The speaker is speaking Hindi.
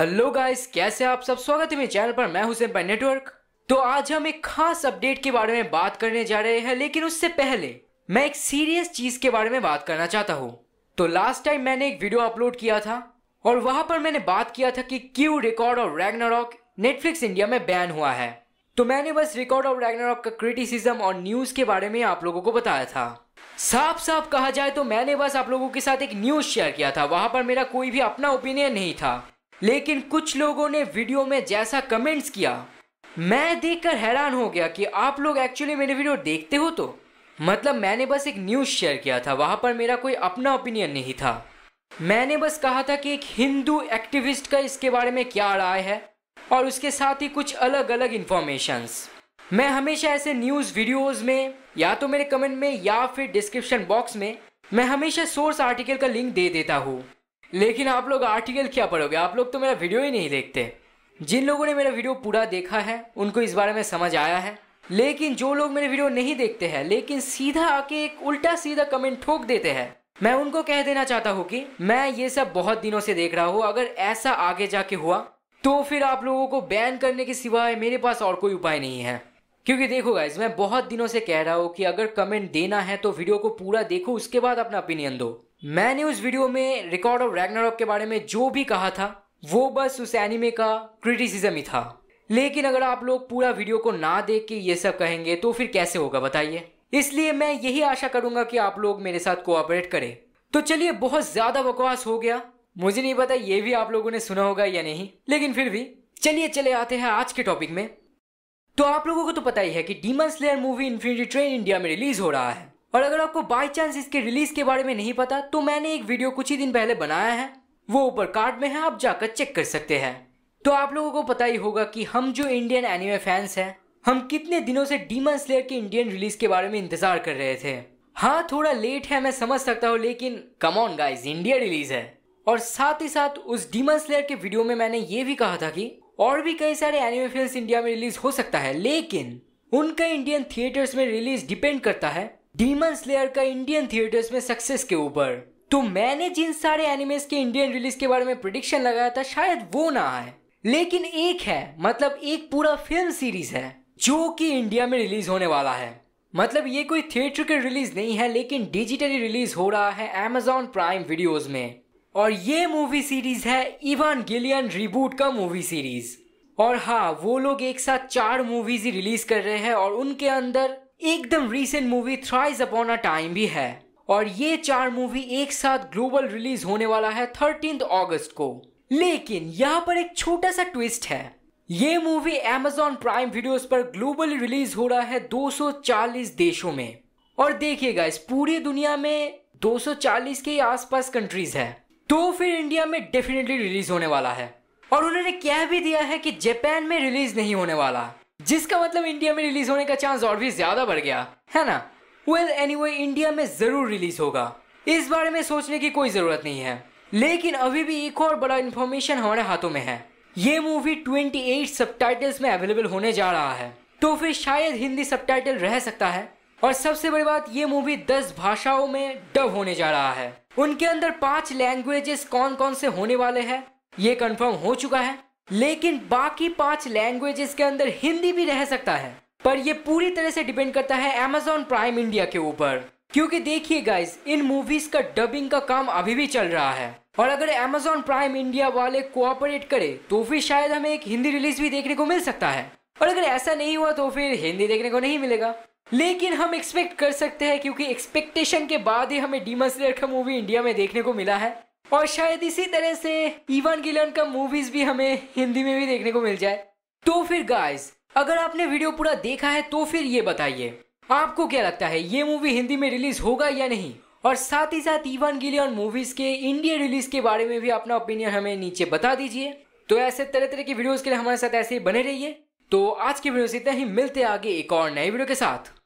हेलो गाइस कैसे आप सब स्वागत है मेरे चैनल पर मैं हुसैन पर नेटवर्क तो आज हम एक खास अपडेट के बारे में बात करने जा रहे हैं लेकिन उससे पहले मैं एक सीरियस चीज के बारे में बात करना चाहता हूँ तो लास्ट टाइम मैंने एक वीडियो अपलोड किया था और वहां पर मैंने बात किया था कि क्यू रिकॉर्ड और रैगनारॉक नेटफ्लिक्स इंडिया में बैन हुआ है तो मैंने बस रिकॉर्ड और रैगनारॉक का क्रिटिसिज्म और न्यूज के बारे में आप लोगों को बताया था साफ साफ कहा जाए तो मैंने बस आप लोगों के साथ एक न्यूज शेयर किया था वहां पर मेरा कोई भी अपना ओपिनियन नहीं था लेकिन कुछ लोगों ने वीडियो में जैसा कमेंट्स किया मैं देखकर हैरान हो गया कि आप लोग एक्चुअली मेरे वीडियो देखते हो तो मतलब मैंने बस एक न्यूज़ शेयर किया था वहाँ पर मेरा कोई अपना ओपिनियन नहीं था मैंने बस कहा था कि एक हिंदू एक्टिविस्ट का इसके बारे में क्या राय है और उसके साथ ही कुछ अलग अलग इन्फॉर्मेशंस मैं हमेशा ऐसे न्यूज़ वीडियोज में या तो मेरे कमेंट में या फिर डिस्क्रिप्शन बॉक्स में मैं हमेशा सोर्स आर्टिकल का लिंक दे देता हूँ लेकिन आप लोग आर्टिकल क्या पढ़ोगे आप लोग तो मेरा वीडियो ही नहीं देखते जिन लोगों ने मेरा वीडियो पूरा देखा है उनको इस बारे में समझ आया है लेकिन जो लोग मेरे वीडियो नहीं देखते हैं लेकिन सीधा आके एक उल्टा सीधा कमेंट ठोक देते हैं मैं उनको कह देना चाहता हूँ कि मैं ये सब बहुत दिनों से देख रहा हूँ अगर ऐसा आगे जाके हुआ तो फिर आप लोगों को बैन करने के सिवाय मेरे पास और कोई उपाय नहीं है क्योंकि देखो गाइज मैं बहुत दिनों से कह रहा हूँ कि अगर कमेंट देना है तो वीडियो को पूरा देखो उसके बाद अपना ओपिनियन दो मैंने उस वीडियो में रिकॉर्ड ऑफ रैगनारॉक के बारे में जो भी कहा था वो बस उस एनिमे का क्रिटिसिज्म ही था लेकिन अगर आप लोग पूरा वीडियो को ना देख के ये सब कहेंगे तो फिर कैसे होगा बताइए इसलिए मैं यही आशा करूंगा कि आप लोग मेरे साथ कोऑपरेट करें तो चलिए बहुत ज्यादा बकवास हो गया मुझे नहीं पता ये भी आप लोगों ने सुना होगा या नहीं लेकिन फिर भी चलिए चले आते हैं आज के टॉपिक में तो आप लोगों को तो पता ही है कि Demon Slayer movie Infinity Train India में रिलीज हो रहा है और अगर आपको बाई चांस इसके रिलीज के बारे में नहीं पता तो मैंने एक वीडियो कुछ ही दिन पहले बनाया है वो ऊपर कार्ड में है आप जाकर चेक कर सकते हैं तो आप लोगों को पता ही होगा कि हम जो इंडियन एनिमे फैंस हैं हम कितने दिनों से डीमन स्लेयर के इंडियन रिलीज के बारे में इंतजार कर रहे थे हाँ थोड़ा लेट है मैं समझ सकता हूँ लेकिन कमॉन गाइज इंडिया रिलीज है और साथ ही साथ उस डीमन स्लेयर के वीडियो में मैंने ये भी कहा था कि और भी कई सारे एनिमे फिल्म इंडिया में रिलीज हो सकता है लेकिन उनका इंडियन थिएटर्स में रिलीज डिपेंड करता है डीमन स्लेयर का इंडियन थिएटर्स में सक्सेस के ऊपर तो मैंने जिन सारे एनिमेस के इंडियन रिलीज के बारे में प्रिडिक्शन लगाया था शायद वो ना आए लेकिन एक है मतलब एक पूरा फिल्म सीरीज है जो कि इंडिया में रिलीज होने वाला है मतलब ये कोई थिएटर के रिलीज नहीं है लेकिन डिजिटली रिलीज हो रहा है एमेजॉन प्राइम वीडियोज में और ये मूवी सीरीज है इवान गिलियन रिबूट का मूवी सीरीज और हाँ वो लोग एक साथ चार मूवीज ही रिलीज कर रहे हैं और उनके अंदर एकदम recent movie thrice upon a time भी है और ये चार मूवी एक साथ ग्लोबल रिलीज होने वाला है थर्टीन अगस्त को लेकिन यहाँ पर एक छोटा सा ट्विस्ट है ये movie Amazon prime videos global ग्लोबल रिलीज हो रहा है 240 देशों में और देखिएगा इस पूरी दुनिया में 240 के आसपास कंट्रीज है तो फिर इंडिया में डेफिनेटली रिलीज होने वाला है और उन्होंने कह भी दिया है कि जापान में रिलीज नहीं होने वाला जिसका मतलब इंडिया में रिलीज होने का चांस और भी ज्यादा बढ़ गया है ना वेल well, anyway, इंडिया में जरूर रिलीज होगा इस बारे में सोचने की कोई जरूरत नहीं है लेकिन अभी भी एक और बड़ा इन्फॉर्मेशन हमारे हाथों में है ये मूवी 28 सबटाइटल्स में अवेलेबल होने जा रहा है तो फिर शायद हिंदी सबटाइटल रह सकता है और सबसे बड़ी बात ये मूवी 10 भाषाओं में डब होने जा रहा है उनके अंदर पांच लैंग्वेजेस कौन कौन से होने वाले हैं ये कंफर्म हो चुका है लेकिन बाकी पांच लैंग्वेजेस के अंदर हिंदी भी रह सकता है पर यह पूरी तरह से डिपेंड करता है अमेजोन प्राइम इंडिया के ऊपर क्योंकि देखिए गाइस इन मूवीज का डबिंग का काम अभी भी चल रहा है और अगर अमेजोन प्राइम इंडिया वाले कोऑपरेट करे तो फिर शायद हमें एक हिंदी रिलीज भी देखने को मिल सकता है और अगर ऐसा नहीं हुआ तो फिर हिंदी देखने को नहीं मिलेगा लेकिन हम एक्सपेक्ट कर सकते हैं क्योंकि एक्सपेक्टेशन के बाद ही हमें डीमन स्लेयर का मूवी इंडिया में देखने को मिला है और शायद इसी तरह से इवान गिलन का मूवीज भी हमें हिंदी में भी देखने को मिल जाए तो फिर गाइस अगर आपने वीडियो पूरा देखा है तो फिर ये बताइए आपको क्या लगता है ये मूवी हिंदी में रिलीज होगा या नहीं और साथ ही साथ इवान गिलियन मूवीज के इंडिया रिलीज के बारे में भी अपना ओपिनियन हमें नीचे बता दीजिए तो ऐसे तरह तरह के वीडियोस के लिए हमारे साथ ऐसे ही बने रहिए तो आज के वीडियो से इतना ही मिलते आगे एक और नए वीडियो के साथ